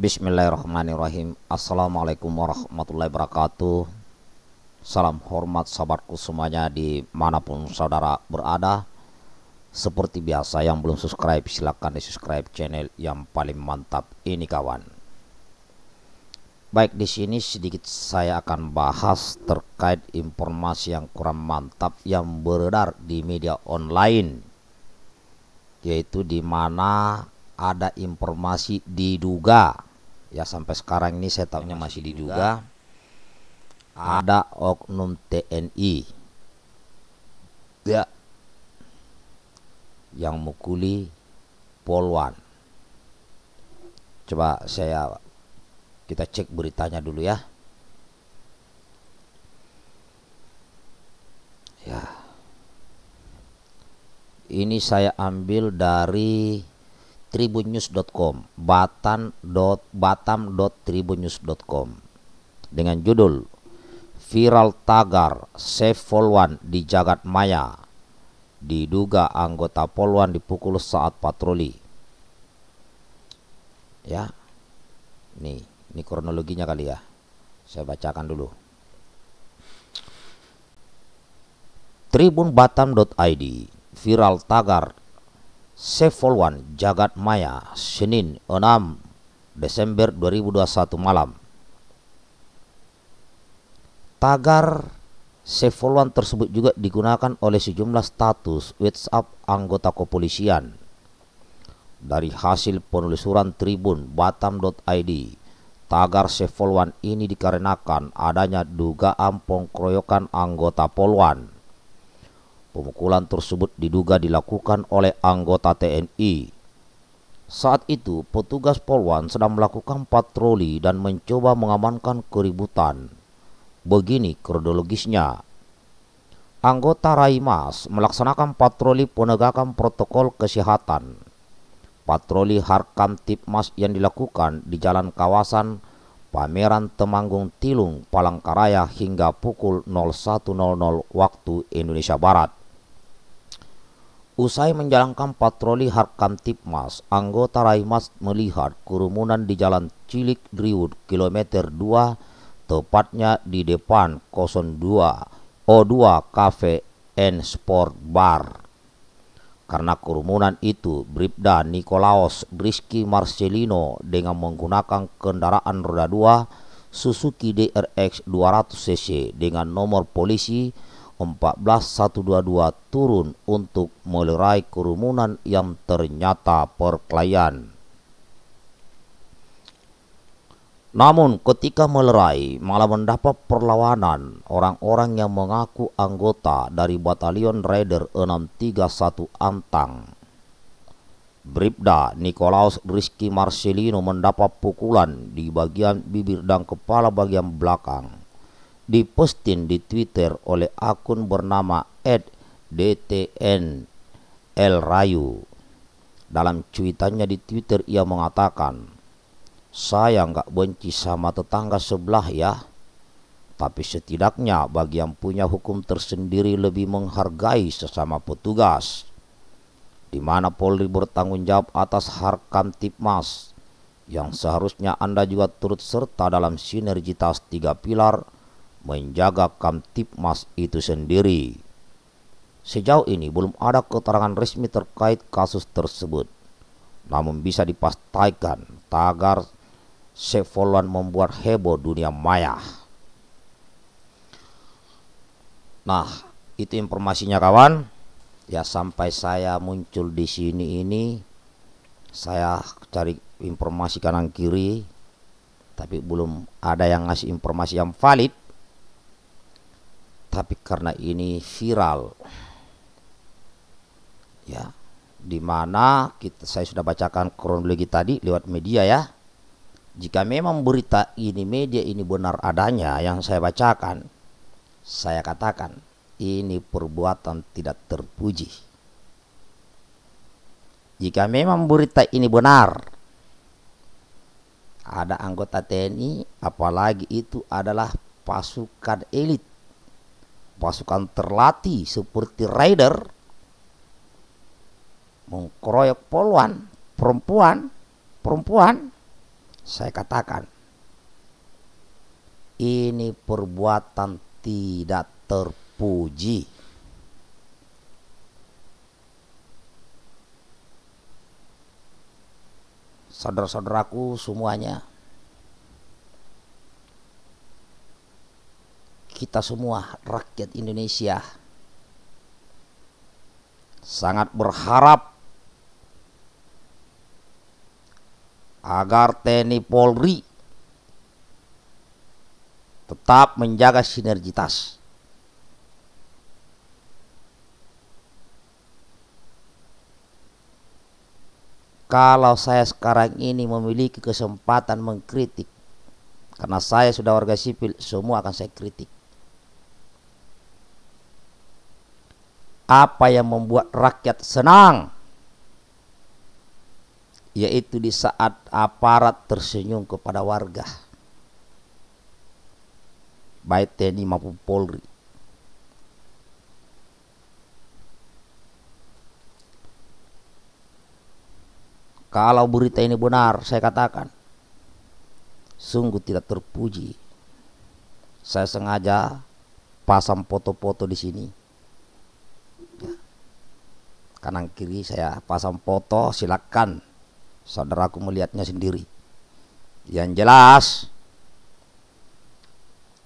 Bismillahirrahmanirrahim Assalamualaikum warahmatullahi wabarakatuh Salam hormat sahabatku semuanya di manapun saudara berada Seperti biasa yang belum subscribe silahkan di subscribe channel yang paling mantap ini kawan Baik di sini sedikit saya akan bahas terkait informasi yang kurang mantap yang beredar di media online Yaitu di mana ada informasi diduga ya sampai sekarang ini saya tahunya masih diduga ada oknum TNI ya yang mukuli Polwan coba saya kita cek beritanya dulu ya ya ini saya ambil dari tribunnews.com batam.tribunnews.com dengan judul Viral Tagar safe Polwan di Jagat Maya diduga anggota Polwan dipukul saat patroli ya nih ini kronologinya kali ya saya bacakan dulu tribun tribunbatam.id viral tagar Sevolwan Jagat Maya Senin 6 Desember 2021 malam Tagar Sevolwan tersebut juga digunakan oleh sejumlah status WhatsApp anggota kepolisian dari hasil penelusuran Tribun Batam.id tagar Sevolwan ini dikarenakan adanya dugaan pengkroyokan anggota Polwan Pemukulan tersebut diduga dilakukan oleh anggota TNI. Saat itu, petugas Polwan sedang melakukan patroli dan mencoba mengamankan keributan. Begini kronologisnya. Anggota Raimas melaksanakan patroli penegakan protokol kesehatan. Patroli Harkam Tipmas yang dilakukan di jalan kawasan Pameran Temanggung Tilung, Palangkaraya hingga pukul 01.00 waktu Indonesia Barat. Usai menjalankan patroli Harkam Tipmas, anggota Raimas melihat kerumunan di Jalan Cilik Driwut, kilometer 2, tepatnya di depan 02 O2 Cafe and Sport Bar. Karena kerumunan itu, Bribda Nikolaos Briski Marcelino dengan menggunakan kendaraan roda 2 Suzuki DRX 200cc dengan nomor polisi 14122 turun untuk melerai kerumunan yang ternyata perkelahian. Namun ketika melerai malah mendapat perlawanan orang-orang yang mengaku anggota dari Batalion Raider 631 Antang. Bribda Nikolaus Rizky Marcelino mendapat pukulan di bagian bibir dan kepala bagian belakang diposting di Twitter oleh akun bernama @dtnlrayu. Dalam cuitannya di Twitter ia mengatakan, "Saya nggak benci sama tetangga sebelah ya, tapi setidaknya bagi yang punya hukum tersendiri lebih menghargai sesama petugas." di mana Polri bertanggung jawab atas Harkam Tipmas yang seharusnya Anda juga turut serta dalam sinergitas tiga pilar menjaga Kamtipmas itu sendiri. Sejauh ini belum ada keterangan resmi terkait kasus tersebut. Namun bisa dipastikan tagar Sevolan membuat heboh dunia maya. Nah, itu informasinya kawan. Ya sampai saya muncul di sini ini saya cari informasi kanan kiri tapi belum ada yang ngasih informasi yang valid tapi karena ini viral ya di mana kita saya sudah bacakan kronologi tadi lewat media ya jika memang berita ini media ini benar adanya yang saya bacakan saya katakan ini perbuatan tidak terpuji jika memang berita ini benar ada anggota TNI apalagi itu adalah pasukan elit pasukan terlatih seperti rider mengkeroyok poluan perempuan perempuan saya katakan ini perbuatan tidak terpuji saudara-saudaraku semuanya kita semua rakyat Indonesia sangat berharap agar TNI Polri tetap menjaga sinergitas. Kalau saya sekarang ini memiliki kesempatan mengkritik, karena saya sudah warga sipil, semua akan saya kritik. apa yang membuat rakyat senang yaitu di saat aparat tersenyum kepada warga baik TNI maupun Polri kalau berita ini benar saya katakan sungguh tidak terpuji saya sengaja pasang foto-foto di sini kanan kiri saya pasang foto silakan saudaraku melihatnya sendiri yang jelas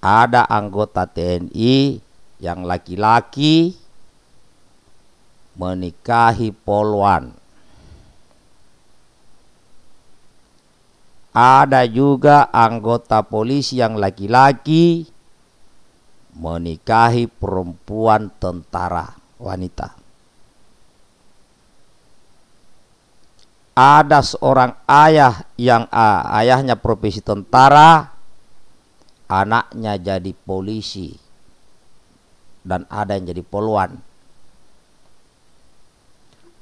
ada anggota TNI yang laki-laki menikahi polwan ada juga anggota polisi yang laki-laki menikahi perempuan tentara wanita. ada seorang ayah yang uh, ayahnya profesi tentara, anaknya jadi polisi, dan ada yang jadi poluan.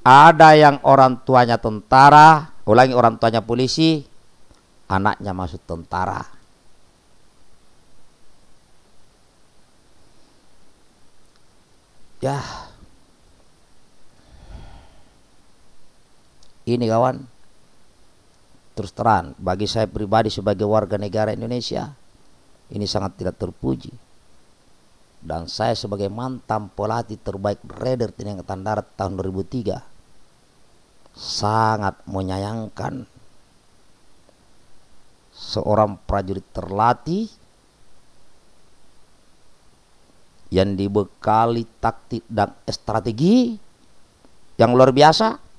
Ada yang orang tuanya tentara, ulangi orang tuanya polisi, anaknya masuk tentara. Ya, Ini kawan, terus terang bagi saya pribadi sebagai warga negara Indonesia, ini sangat tidak terpuji. Dan saya sebagai mantan pelatih terbaik Raider Angkatan Darat tahun 2003 sangat menyayangkan seorang prajurit terlatih yang dibekali taktik dan strategi yang luar biasa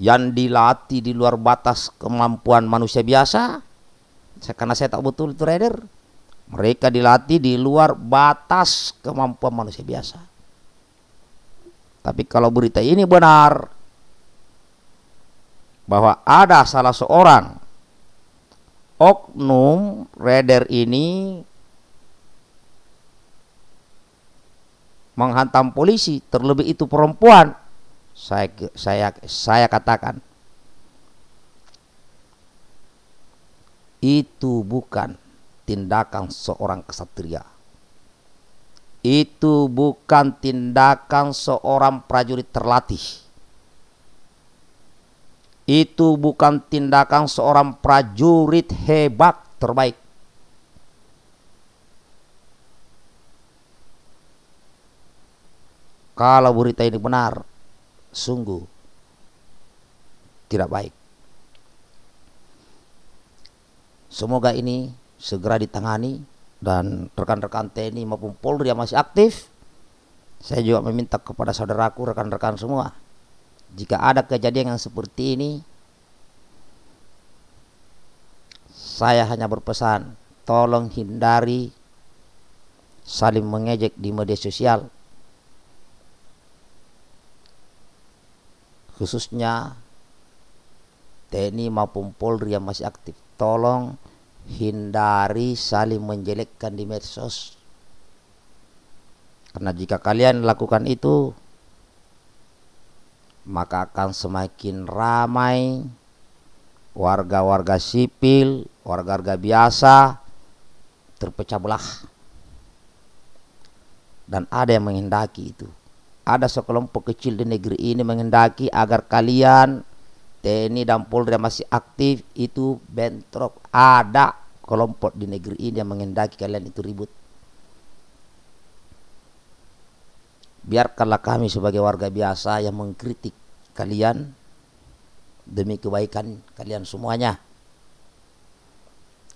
yang dilatih di luar batas kemampuan manusia biasa karena saya tak betul itu trader mereka dilatih di luar batas kemampuan manusia biasa tapi kalau berita ini benar bahwa ada salah seorang oknum trader ini menghantam polisi terlebih itu perempuan saya saya saya katakan itu bukan tindakan seorang kesatria itu bukan tindakan seorang prajurit terlatih itu bukan tindakan seorang prajurit hebat terbaik kalau berita ini benar sungguh tidak baik. Semoga ini segera ditangani dan rekan-rekan TNI maupun Polri yang masih aktif saya juga meminta kepada saudaraku rekan-rekan semua jika ada kejadian yang seperti ini saya hanya berpesan tolong hindari saling mengejek di media sosial khususnya TNI maupun Polri yang masih aktif tolong hindari saling menjelekkan di medsos karena jika kalian lakukan itu maka akan semakin ramai warga-warga sipil warga-warga biasa terpecah belah dan ada yang menghendaki itu ada sekelompok kecil di negeri ini menghendaki agar kalian TNI dan Polri masih aktif itu bentrok ada kelompok di negeri ini yang menghendaki kalian itu ribut biarkanlah kami sebagai warga biasa yang mengkritik kalian demi kebaikan kalian semuanya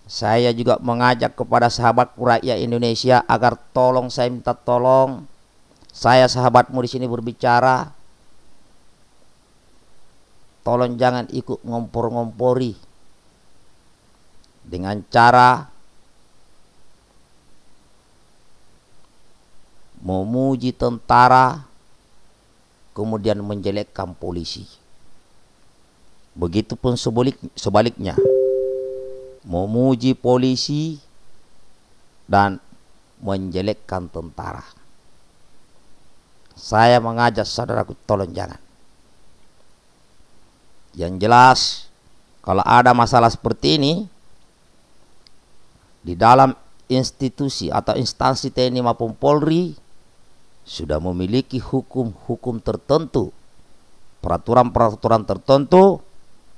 saya juga mengajak kepada sahabat rakyat Indonesia agar tolong saya minta tolong saya sahabatmu di sini berbicara tolong jangan ikut ngompor-ngompori dengan cara memuji tentara kemudian menjelekkan polisi begitupun sebalik sebaliknya memuji polisi dan menjelekkan tentara saya mengajak saudaraku tolong jangan. Yang jelas kalau ada masalah seperti ini di dalam institusi atau instansi TNI maupun Polri sudah memiliki hukum-hukum tertentu, peraturan-peraturan tertentu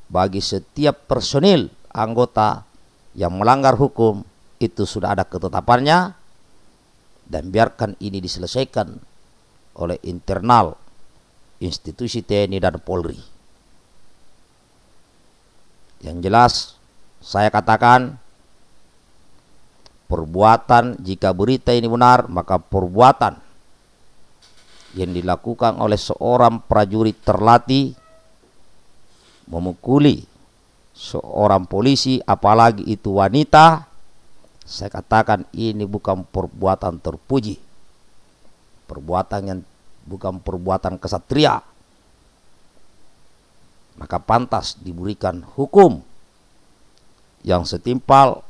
bagi setiap personil anggota yang melanggar hukum itu sudah ada ketetapannya dan biarkan ini diselesaikan oleh internal institusi TNI dan Polri. Yang jelas, saya katakan perbuatan jika berita ini benar maka perbuatan yang dilakukan oleh seorang prajurit terlatih memukuli seorang polisi apalagi itu wanita saya katakan ini bukan perbuatan terpuji perbuatan yang bukan perbuatan kesatria maka pantas diberikan hukum yang setimpal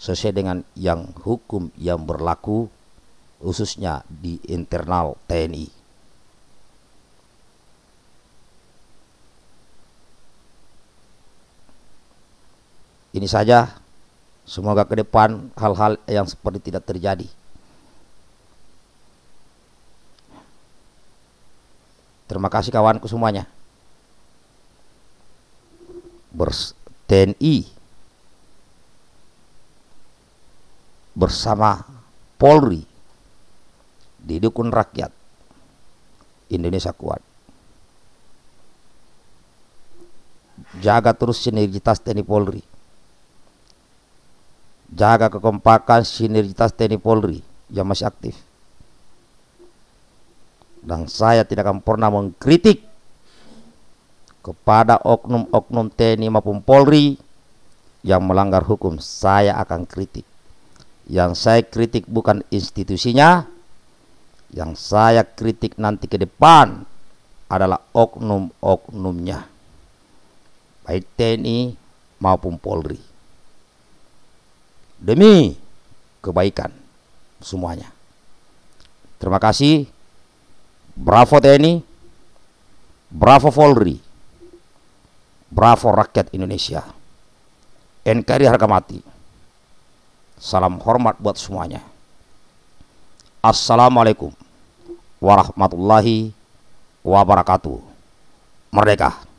sesuai dengan yang hukum yang berlaku khususnya di internal TNI. Ini saja semoga ke depan hal-hal yang seperti tidak terjadi. Terima kasih kawanku semuanya. Bers TNI bersama Polri didukung rakyat Indonesia kuat. Jaga terus sinergitas TNI Polri. Jaga kekompakan sinergitas TNI Polri yang masih aktif dan saya tidak akan pernah mengkritik kepada oknum-oknum TNI maupun Polri yang melanggar hukum saya akan kritik yang saya kritik bukan institusinya yang saya kritik nanti ke depan adalah oknum-oknumnya baik TNI maupun Polri demi kebaikan semuanya terima kasih Bravo TNI, Bravo Polri, Bravo rakyat Indonesia. NKRI harga mati. Salam hormat buat semuanya. Assalamualaikum warahmatullahi wabarakatuh. Merdeka!